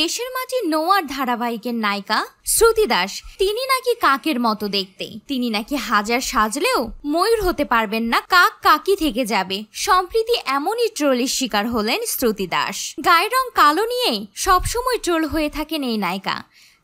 দেশের মাঝে নোয়ার ধারাবাহিকের নায়িকা শ্রুতি দাস তিনি নাকি কাকের মতো দেখতে তিনি নাকি হাজার সাজলেও ময়ূর হতে পারবেন না কাক কাকি থেকে যাবে সম্প্রীতি এমনই ট্রোলের শিকার হলেন শ্রুতি দাস গায়ের রং কালো নিয়ে সবসময় ট্রোল হয়ে থাকেন এই নায়িকা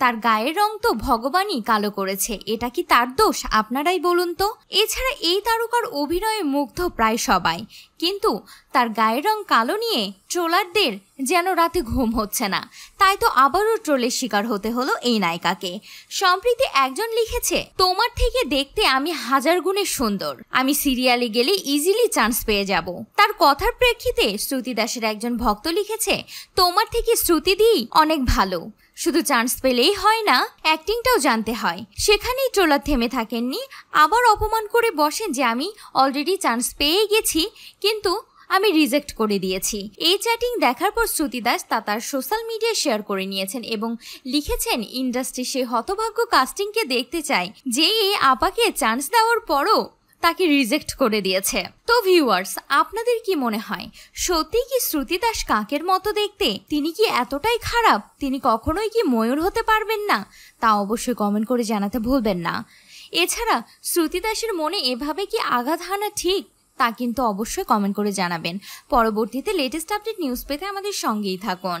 তার গায়ের রং তো ভগবানই কালো করেছে এটা কি তার দোষ আপনারাই বলুন তো এছাড়া এই তারকার অভিনয়ে মুগ্ধ প্রায় সবাই কিন্তু তার গায়ের রং কালো নিয়ে ট্রোলারদের যেন রাতে ঘুম হচ্ছে না তাই তো আবারও ট্রোলের শিকার হতে হলো এই নায়িকাকে সম্প্রীতি একজন লিখেছে তোমার থেকে দেখতে আমি হাজার গুণে সুন্দর আমি সিরিয়ালে গেলে ইজিলি চান্স পেয়ে যাব তার কথার প্রেক্ষিতে শ্রুতি দাসের একজন ভক্ত লিখেছে তোমার থেকে শ্রুতি দিই অনেক ভালো শুধু চান্স পেলেই হয় না অ্যাক্টিংটাও জানতে হয় সেখানেই ট্রোলার থেমে থাকেননি আবার অপমান করে বসেন যে আমি অলরেডি চান্স পেয়ে গেছি কিন্তু আমি রিজেক্ট করে দিয়েছি এই চ্যাটিং দেখার পর শ্রুতি দাস তা তার সোশ্যাল মিডিয়ায় শেয়ার করে নিয়েছেন এবং লিখেছেন ইন্ডাস্ট্রি সে হতভাগ্য কাস্টিংকে দেখতে চায় যে এই আপাকে চান্স দেওয়ার পরও তাকে রিজেক্ট করে দিয়েছে তো ভিউয়ার্স আপনাদের কি মনে হয় সত্যি কি শ্রুতি দাস কাকের মতো দেখতে তিনি কি এতটাই খারাপ তিনি কখনোই কি ময়ূর হতে পারবেন না তা অবশ্যই কমেন্ট করে জানাতে ভুলবেন না এছাড়া শ্রুতি দাসের মনে এভাবে কি আঘাত হানা ঠিক তা কিন্তু অবশ্যই কমেন্ট করে জানাবেন পরবর্তীতে লেটেস্ট আপডেট নিউজ পেতে আমাদের সঙ্গেই থাকুন